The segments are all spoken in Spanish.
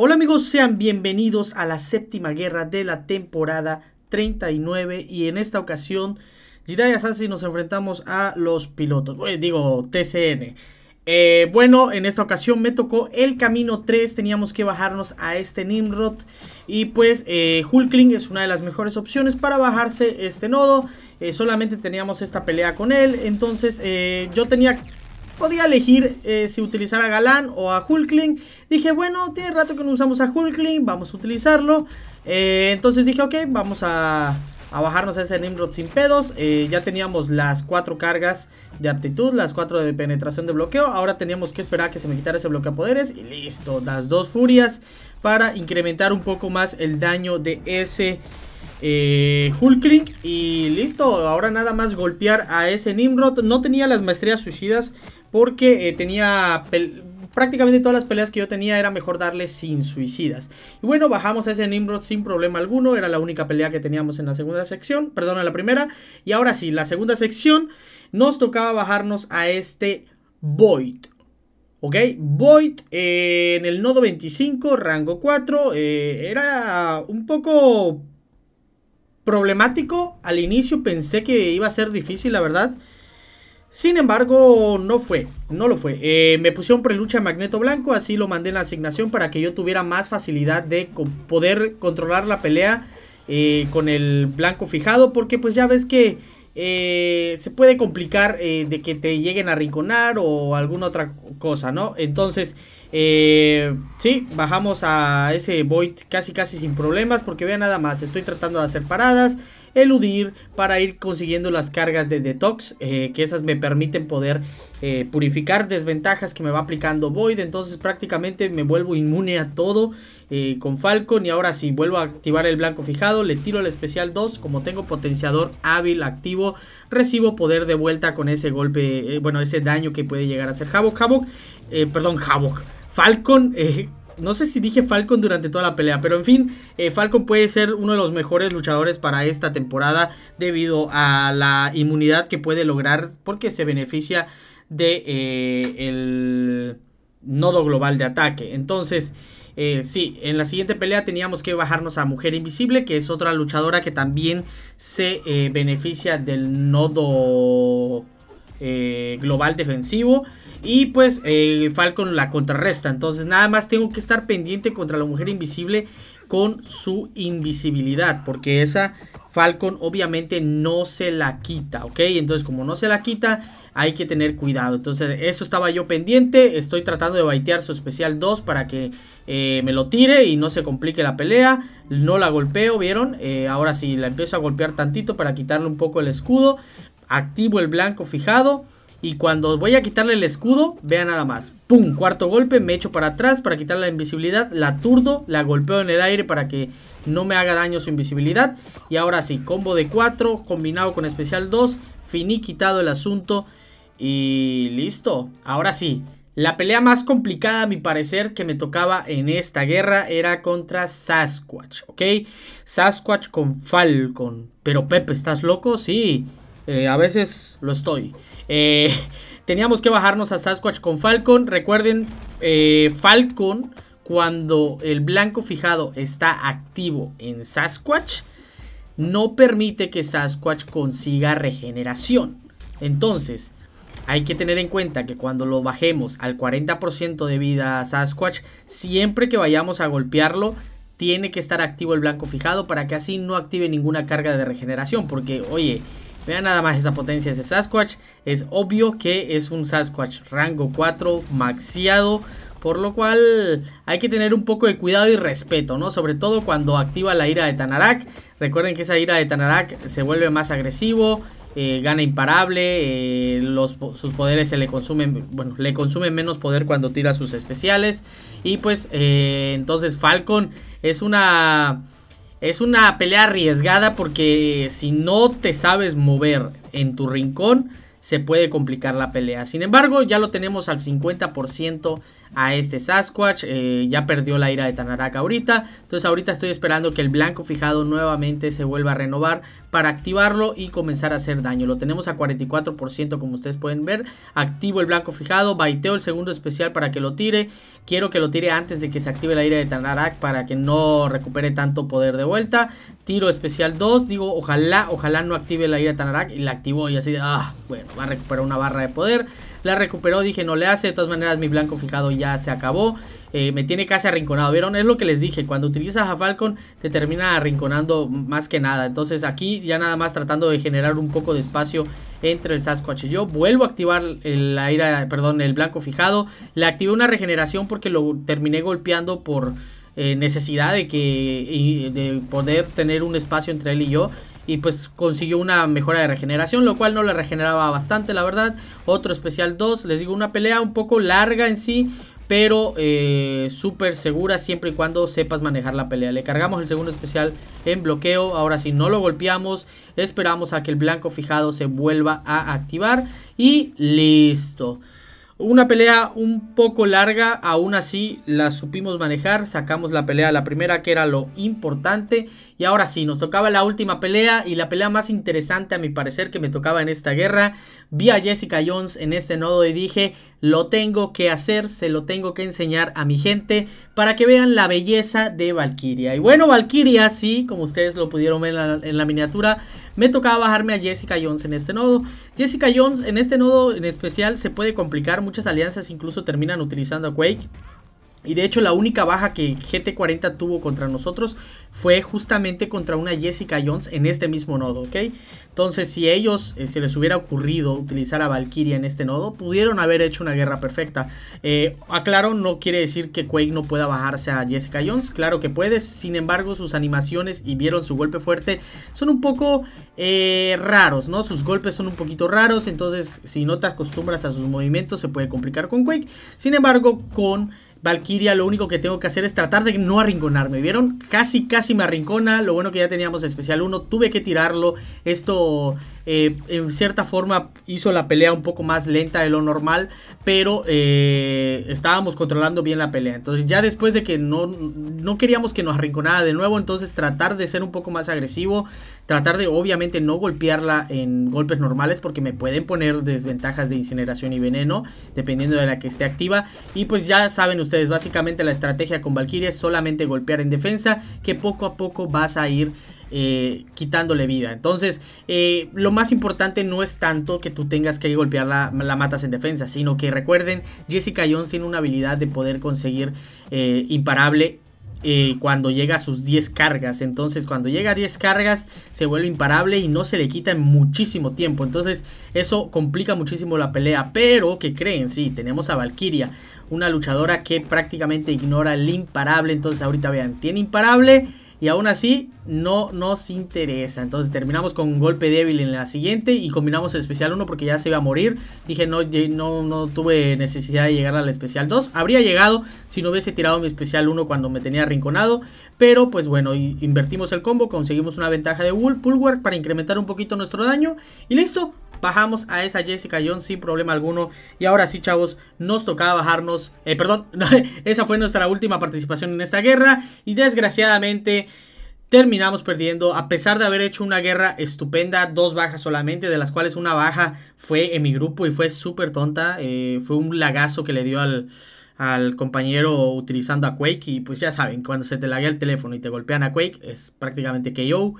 Hola amigos, sean bienvenidos a la séptima guerra de la temporada 39 y en esta ocasión Jedi Assassin nos enfrentamos a los pilotos, bueno, eh, digo TCN. Eh, bueno, en esta ocasión me tocó el camino 3, teníamos que bajarnos a este Nimrod y pues eh, Hulkling es una de las mejores opciones para bajarse este nodo, eh, solamente teníamos esta pelea con él, entonces yo tenía Podía elegir eh, si utilizar a Galán o a Hulkling. Dije, bueno, tiene rato que no usamos a Hulkling, vamos a utilizarlo. Eh, entonces dije, ok, vamos a, bajarnos a ese Nimrod sin pedos. Eh, ya teníamos las cuatro cargas de aptitud, las cuatro de penetración de bloqueo. Ahora teníamos que esperar a que se me quitara ese bloqueo poderes. Y listo, las dos furias para incrementar un poco más el daño de ese eh, Hulkling y listo, ahora nada más golpear a ese Nimrod. No tenía las maestrías suicidas porque eh, tenía prácticamente todas las peleas que yo tenía era mejor darle sin suicidas. Y bueno, bajamos a ese Nimrod sin problema alguno, era la única pelea que teníamos en la segunda sección, perdón, en la primera. Y ahora sí, la segunda sección nos tocaba bajarnos a este Void. ¿Ok? Void eh, en el nodo 25, rango 4. era un poco problemático. Al inicio pensé que iba a ser difícil, la verdad. Sin embargo, no fue, no lo fue. Eh, me pusieron prelucha Magneto Blanco, así lo mandé en la asignación para que yo tuviera más facilidad de poder controlar la pelea eh, con el blanco fijado, porque pues ya ves que eh, se puede complicar eh, de que te lleguen a rinconar o alguna otra cosa, ¿no? Entonces, eh, sí, bajamos a ese Void casi casi sin problemas porque vean nada más, estoy tratando de hacer paradas, eludir para ir consiguiendo las cargas de detox, que esas me permiten poder purificar desventajas que me va aplicando Void, entonces prácticamente me vuelvo inmune a todo con Falcon. Y ahora si vuelvo a activar el blanco fijado, le tiro el especial 2. Como tengo potenciador hábil activo, recibo poder de vuelta con ese golpe, eh, bueno, ese daño que puede llegar a hacer Havoc. Havoc, eh, perdón, Havoc. Falcon, eh, no sé si dije Falcon durante toda la pelea, pero en fin, Falcon puede ser uno de los mejores luchadores para esta temporada debido a la inmunidad que puede lograr porque se beneficia de el nodo global de ataque. Entonces, eh, sí, en la siguiente pelea teníamos que bajarnos a Mujer Invisible, que es otra luchadora que también se eh, beneficia del nodo eh, global defensivo. Y pues Falcon la contrarresta. Entonces, nada más tengo que estar pendiente contra la Mujer Invisible con su invisibilidad, porque esa Falcon obviamente no se la quita, ¿ok? Entonces como no se la quita, hay que tener cuidado. Entonces eso estaba yo pendiente, estoy tratando de baitear su especial 2 para que eh, me lo tire y no se complique la pelea. No la golpeo, ¿vieron? Eh, ahora sí, la empiezo a golpear tantito para quitarle un poco el escudo. Activo el blanco fijado. Y cuando voy a quitarle el escudo, vea nada más. ¡Pum! Cuarto golpe, me echo para atrás para quitarle la invisibilidad, la turdo, la golpeo en el aire para que no me haga daño su invisibilidad. Y ahora sí, combo de 4 combinado con especial 2, quitado el asunto y listo. Ahora sí, la pelea más complicada, a mi parecer, que me tocaba en esta guerra era contra Sasquatch, ¿ok? Sasquatch con Falcon. Pero Pepe, ¿estás loco? Sí. Eh, a veces lo estoy. Eh, teníamos que bajarnos a Sasquatch con Falcon. Recuerden, eh, Falcon, cuando el blanco fijado está activo en Sasquatch, no permite que Sasquatch consiga regeneración. Entonces, hay que tener en cuenta que cuando lo bajemos al 40% de vida a Sasquatch, siempre que vayamos a golpearlo, tiene que estar activo el blanco fijado para que así no active ninguna carga de regeneración. Porque, oye, Vean nada más esa potencia de Sasquatch. Es obvio que es un Sasquatch rango 4 maxiado. Por lo cual hay que tener un poco de cuidado y respeto, ¿no? Sobre todo cuando activa la ira de Tanarak. Recuerden que esa ira de Tanarak se vuelve más agresivo. Eh, gana imparable. Eh, sus poderes se le consumen. Bueno, le consumen menos poder cuando tira sus especiales. Y pues eh, entonces Falcon es una es una pelea arriesgada porque si no te sabes mover en tu rincón, se puede complicar la pelea. Sin embargo, ya lo tenemos al 50% a este Sasquatch. Eh, ya perdió la ira de Tanaraka ahorita. Entonces ahorita estoy esperando que el blanco fijado nuevamente se vuelva a renovar para activarlo y comenzar a hacer daño. Lo tenemos a 44% como ustedes pueden ver. Activo el blanco fijado, baiteo el segundo especial para que lo tire. Quiero que lo tire antes de que se active la ira de Tanarak para que no recupere tanto poder de vuelta. Tiro especial 2, digo ojalá, ojalá no active la ira de Tanarak y la activo y así, ah, bueno, va a recuperar una barra de poder. La recuperó, dije, no le hace. De todas maneras, mi blanco fijado ya se acabó. Eh, me tiene casi arrinconado. ¿Vieron? Es lo que les dije. Cuando utilizas a Falcon, te termina arrinconando más que nada. Entonces, aquí ya nada más tratando de generar un poco de espacio entre el Sasquatch y yo. Vuelvo a activar el, aire, perdón, el blanco fijado. Le activé una regeneración porque lo terminé golpeando por... Eh, necesidad de que de poder tener un espacio entre él y yo y pues consiguió una mejora de regeneración, lo cual no le regeneraba bastante, la verdad. Otro especial 2, les digo, una pelea un poco larga en sí, pero eh, súper segura siempre y cuando sepas manejar la pelea. Le cargamos el segundo especial en bloqueo, ahora si no lo golpeamos, esperamos a que el blanco fijado se vuelva a activar y listo. Una pelea un poco larga, aún así la supimos manejar, sacamos la pelea, la primera que era lo importante. Y ahora sí, nos tocaba la última pelea y la pelea más interesante a mi parecer que me tocaba en esta guerra. Vi a Jessica Jones en este nodo y dije, lo tengo que hacer, se lo tengo que enseñar a mi gente para que vean la belleza de Valkyria. Y bueno, Valkyria, sí, como ustedes lo pudieron ver en la miniatura, me tocaba bajarme a Jessica Jones en este nodo. Jessica Jones en este nodo en especial se puede complicar. Muchas alianzas incluso terminan utilizando a Quake. Y de hecho la única baja que GT40 tuvo contra nosotros fue justamente contra una Jessica Jones en este mismo nodo, ¿ok? Entonces si a ellos eh, se les hubiera ocurrido utilizar a Valkyria en este nodo, pudieron haber hecho una guerra perfecta. Eh, aclaro, no quiere decir que Quake no pueda bajarse a Jessica Jones, claro que puedes, sin embargo sus animaciones y vieron su golpe fuerte son un poco eh, raros, ¿no? Sus golpes son un poquito raros, entonces si no te acostumbras a sus movimientos se puede complicar con Quake. Sin embargo, con... Valkyria, lo único que tengo que hacer es tratar de no arrinconarme, ¿vieron? Casi, casi me arrincona, lo bueno que ya teníamos especial 1, tuve que tirarlo, esto eh, en cierta forma hizo la pelea un poco más lenta de lo normal, pero eh, estábamos controlando bien la pelea. Entonces ya después de que no, no queríamos que nos arrinconara de nuevo, entonces tratar de ser un poco más agresivo, tratar de obviamente no golpearla en golpes normales porque me pueden poner desventajas de incineración y veneno, dependiendo de la que esté activa. Y pues ya saben ustedes, básicamente la estrategia con Valkyria es solamente golpear en defensa, que poco a poco vas a ir... Eh, quitándole vida. Entonces, eh, lo más importante no es tanto que tú tengas que golpearla la, matas en defensa, sino que recuerden, Jessica Jones tiene una habilidad de poder conseguir eh, imparable cuando llega a sus 10 cargas. Entonces, cuando llega a 10 cargas, se vuelve imparable y no se le quita en muchísimo tiempo. Entonces, eso complica muchísimo la pelea. Pero, que creen? Sí, tenemos a Valkyria, una luchadora que prácticamente ignora el imparable. Entonces, ahorita vean, tiene imparable y aún así no nos interesa. Entonces terminamos con un golpe débil en la siguiente y combinamos el especial 1 porque ya se iba a morir. Dije no, no, no tuve necesidad de llegar al especial 2. Habría llegado si no hubiese tirado mi especial 1 cuando me tenía arrinconado. Pero pues bueno, invertimos el combo, conseguimos una ventaja de Wool, para incrementar un poquito nuestro daño y listo bajamos a esa Jessica Jones sin problema alguno. Y ahora sí, chavos, nos tocaba bajarnos. Eh, perdón, esa fue nuestra última participación en esta guerra. Y desgraciadamente terminamos perdiendo, a pesar de haber hecho una guerra estupenda, dos bajas solamente, de las cuales una baja fue en mi grupo y fue súper tonta, eh, fue un lagazo que le dio al, compañero utilizando a Quake y pues ya saben, cuando se te laguea el teléfono y te golpean a Quake es prácticamente KO,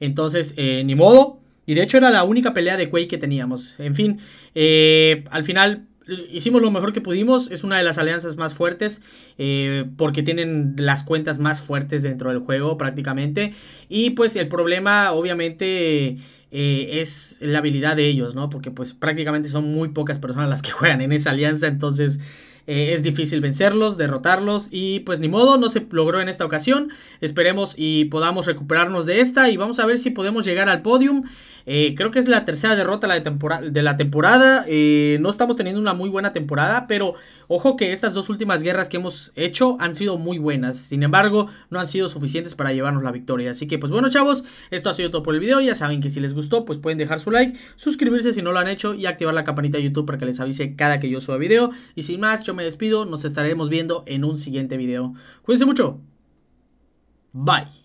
entonces eh, ni modo. Y de hecho era la única pelea de Quake que teníamos. En fin, eh, al final hicimos lo mejor que pudimos. Es una de las alianzas más fuertes eh, porque tienen las cuentas más fuertes dentro del juego prácticamente. Y pues el problema obviamente eh, es la habilidad de ellos, ¿no? Porque pues prácticamente son muy pocas personas las que juegan en esa alianza. Entonces... Eh, es difícil vencerlos, derrotarlos y pues ni modo, no se logró en esta ocasión. Esperemos y podamos recuperarnos de esta y vamos a ver si podemos llegar al podium. Eh, creo que es la tercera derrota la de, de, la temporada. Eh, no estamos teniendo una muy buena temporada, pero ojo que estas dos últimas guerras que hemos hecho han sido muy buenas. Sin embargo, no han sido suficientes para llevarnos la victoria. Así que pues bueno chavos, esto ha sido todo por el video. Ya saben que si les gustó, pues pueden dejar su like, suscribirse si no lo han hecho y activar la campanita de YouTube para que les avise cada que yo suba video. Y sin más, yo me despido. Nos estaremos viendo en un siguiente video. Cuídense mucho. Bye.